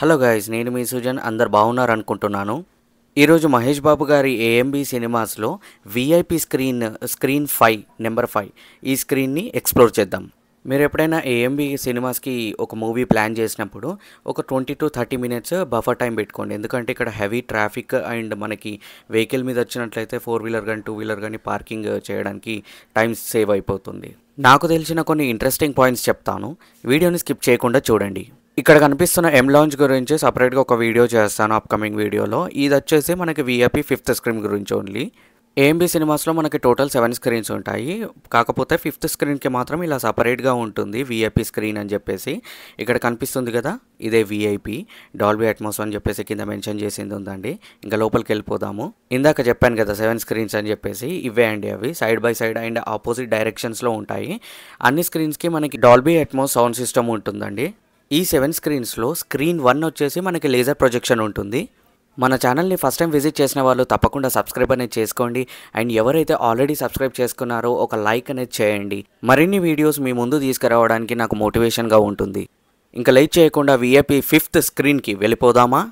hello guys నేను మీ సుజన్ అందరు బాగున్నారు అనుకుంటున్నాను ఈరోజు మహేష్ బాబు గారి ఏఎంబి సినిమాస్లో VIP screen screen five number five ఈ స్క్రీన్ని ఎక్స్ప్లోర్ చేద్దాం మీరు ఎప్పుడైనా ఏఎంబి సినిమాస్కి ఒక మూవీ ప్లాన్ చేసినప్పుడు ఒక twenty two thirty minutes buffer time పెట్టుకోండి ఎందుకంటే ఇక్కడ హెవీ ట్రాఫిక్ అండ్ మనకి వెహికల్ మీద వచ్చినట్లయితే ఫోర్ వీలర్ కానీ టూ వీలర్ కానీ పార్కింగ్ చేయడానికి టైం సేవ్ అయిపోతుంది నాకు తెలిసిన కొన్ని ఇంట్రెస్టింగ్ పాయింట్స్ చెప్తాను వీడియోని స్కిప్ చేయకుండా చూడండి ఇక్కడ కనిపిస్తున్న ఎం లాంచ్ గురించి సపరేట్గా ఒక వీడియో చేస్తాను అప్కమింగ్ వీడియోలో ఇది వచ్చేసి మనకి విఐపి ఫిఫ్త్ స్క్రీన్ గురించి ఓన్లీ ఏఎంబీ సినిమాస్లో మనకి టోటల్ సెవెన్ స్క్రీన్స్ ఉంటాయి కాకపోతే ఫిఫ్త్ స్క్రీన్కి మాత్రం ఇలా సపరేట్గా ఉంటుంది విఐపి స్క్రీన్ అని చెప్పేసి ఇక్కడ కనిపిస్తుంది కదా ఇదే విఐపి డాల్బీ అట్మాస్ అని చెప్పేసి కింద మెన్షన్ చేసింది ఉందండి ఇంకా లోపలికి వెళ్ళిపోదాము ఇందాక చెప్పాను కదా సెవెన్ స్క్రీన్స్ అని చెప్పేసి ఇవే అండి అవి side by side and opposite డైరెక్షన్స్లో ఉంటాయి అన్ని స్క్రీన్స్కి మనకి డాల్బీ అట్మాస్ సౌండ్ సిస్టమ్ ఉంటుందండి ఈ సెవెన్ స్క్రీన్స్లో స్క్రీన్ వన్ వచ్చేసి మనకి లేజర్ ప్రొజెక్షన్ ఉంటుంది మన ఛానల్ని ఫస్ట్ టైం విజిట్ చేసిన వాళ్ళు తప్పకుండా సబ్స్క్రైబ్ అనేది చేసుకోండి అండ్ ఎవరైతే ఆల్రెడీ సబ్స్క్రైబ్ చేసుకున్నారో ఒక లైక్ అనేది చేయండి మరిన్ని వీడియోస్ మీ ముందు తీసుకురావడానికి నాకు మోటివేషన్గా ఉంటుంది ఇంకా లైక్ చేయకుండా విఐపి ఫిఫ్త్ స్క్రీన్కి వెళ్ళిపోదామా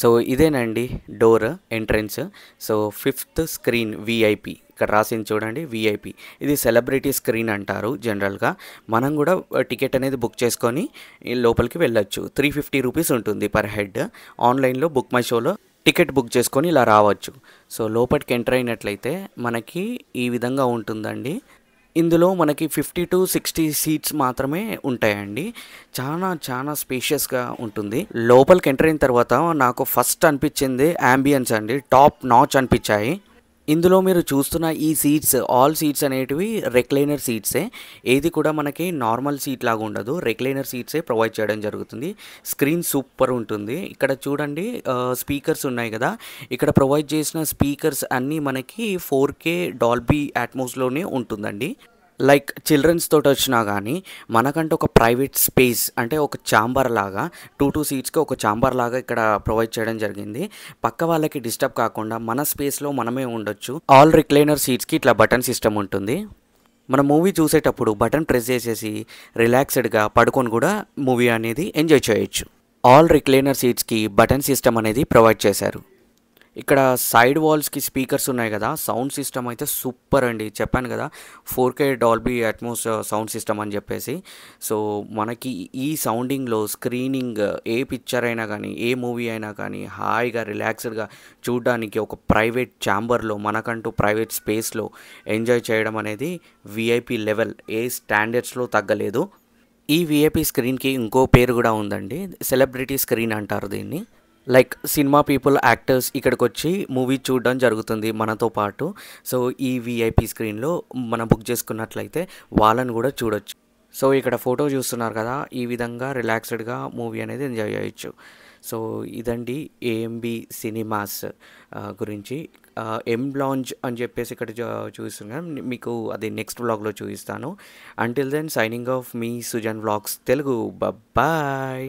సో ఇదేనండి door entrance so fifth screen VIP ఇక్కడ రాసింది చూడండి విఐపి ఇది సెలబ్రిటీ స్క్రీన్ అంటారు జనరల్గా మనం కూడా టికెట్ అనేది బుక్ చేసుకొని లోపలికి వెళ్ళొచ్చు త్రీ ఫిఫ్టీ రూపీస్ ఉంటుంది పర్ హెడ్ ఆన్లైన్లో బుక్ మై షోలో టికెట్ బుక్ చేసుకొని ఇలా రావచ్చు సో లోపలికి ఎంటర్ అయినట్లయితే మనకి ఈ విధంగా ఉంటుందండి ఇందులో మనకి ఫిఫ్టీ టు సిక్స్టీ సీట్స్ మాత్రమే ఉంటాయండి చాలా చాలా స్పేషియస్గా ఉంటుంది లోపలికి ఎంటర్ అయిన తర్వాత నాకు ఫస్ట్ అనిపించింది అంబియన్స్ అండి టాప్ నాచ్ అనిపించాయి ఇందులో మీరు చూస్తున్న ఈ సీట్స్ ఆల్ సీట్స్ అనేటివి రెక్లైనర్ సీట్సే ఏది కూడా మనకి నార్మల్ సీట్ లాగా ఉండదు రెక్లైనర్ సీట్సే ప్రొవైడ్ చేయడం జరుగుతుంది స్క్రీన్ సూపర్ ఉంటుంది ఇక్కడ చూడండి స్పీకర్స్ ఉన్నాయి కదా ఇక్కడ ప్రొవైడ్ చేసిన స్పీకర్స్ అన్నీ మనకి ఫోర్ కే డాల్బీ అట్మోస్లోనే ఉంటుందండి లైక్ చిల్డ్రన్స్ తోటి వచ్చినా కానీ మనకంటే ఒక ప్రైవేట్ స్పేస్ అంటే ఒక ఛాంబర్ లాగా టూ టూ సీట్స్కి ఒక ఛాంబర్ లాగా ఇక్కడ ప్రొవైడ్ చేయడం జరిగింది పక్క వాళ్ళకి డిస్టర్బ్ కాకుండా మన స్పేస్లో మనమే ఉండొచ్చు ఆల్ రిక్లైనర్ సీట్స్కి ఇట్లా బటన్ సిస్టమ్ ఉంటుంది మన మూవీ చూసేటప్పుడు బటన్ ప్రెస్ చేసేసి రిలాక్స్డ్గా పడుకొని కూడా మూవీ అనేది ఎంజాయ్ చేయొచ్చు ఆల్ రిక్లైనర్ సీట్స్కి బటన్ సిస్టమ్ అనేది ప్రొవైడ్ చేశారు ఇక్కడ సైడ్ వాల్స్కి స్పీకర్స్ ఉన్నాయి కదా సౌండ్ సిస్టమ్ అయితే సూపర్ అండి చెప్పాను కదా four K Dolby Atmos sound system అని చెప్పేసి సో మనకి ఈ సౌండింగ్లో స్క్రీనింగ్ ఏ పిక్చర్ అయినా కానీ ఏ మూవీ అయినా కానీ హాయిగా రిలాక్స్డ్గా చూడడానికి ఒక ప్రైవేట్ ఛాంబర్లో మనకంటూ ప్రైవేట్ స్పేస్లో ఎంజాయ్ చేయడం అనేది విఐపి లెవెల్ ఏ స్టాండర్డ్స్లో తగ్గలేదు ఈ విఐపి స్క్రీన్కి ఇంకో పేరు కూడా ఉందండి సెలబ్రిటీ స్క్రీన్ అంటారు దీన్ని లైక్ సినిమా పీపుల్ యాక్టర్స్ ఇక్కడికి వచ్చి మూవీ చూడడం జరుగుతుంది మనతో పాటు సో ఈ విఐపి స్క్రీన్లో మనం బుక్ చేసుకున్నట్లయితే వాళ్ళని కూడా చూడొచ్చు సో ఇక్కడ ఫోటో చూస్తున్నారు కదా ఈ విధంగా రిలాక్స్డ్గా మూవీ అనేది ఎంజాయ్ చేయొచ్చు సో ఇదండి ఏఎంబి సినిమాస్ గురించి ఎం లాంచ్ అని చెప్పేసి ఇక్కడ చూస్తున్నాం మీకు అది నెక్స్ట్ బ్లాగ్లో చూపిస్తాను అంటిల్ దెన్ సైనింగ్ ఆఫ్ మీ సుజన్ బ్లాగ్స్ తెలుగు బాయ్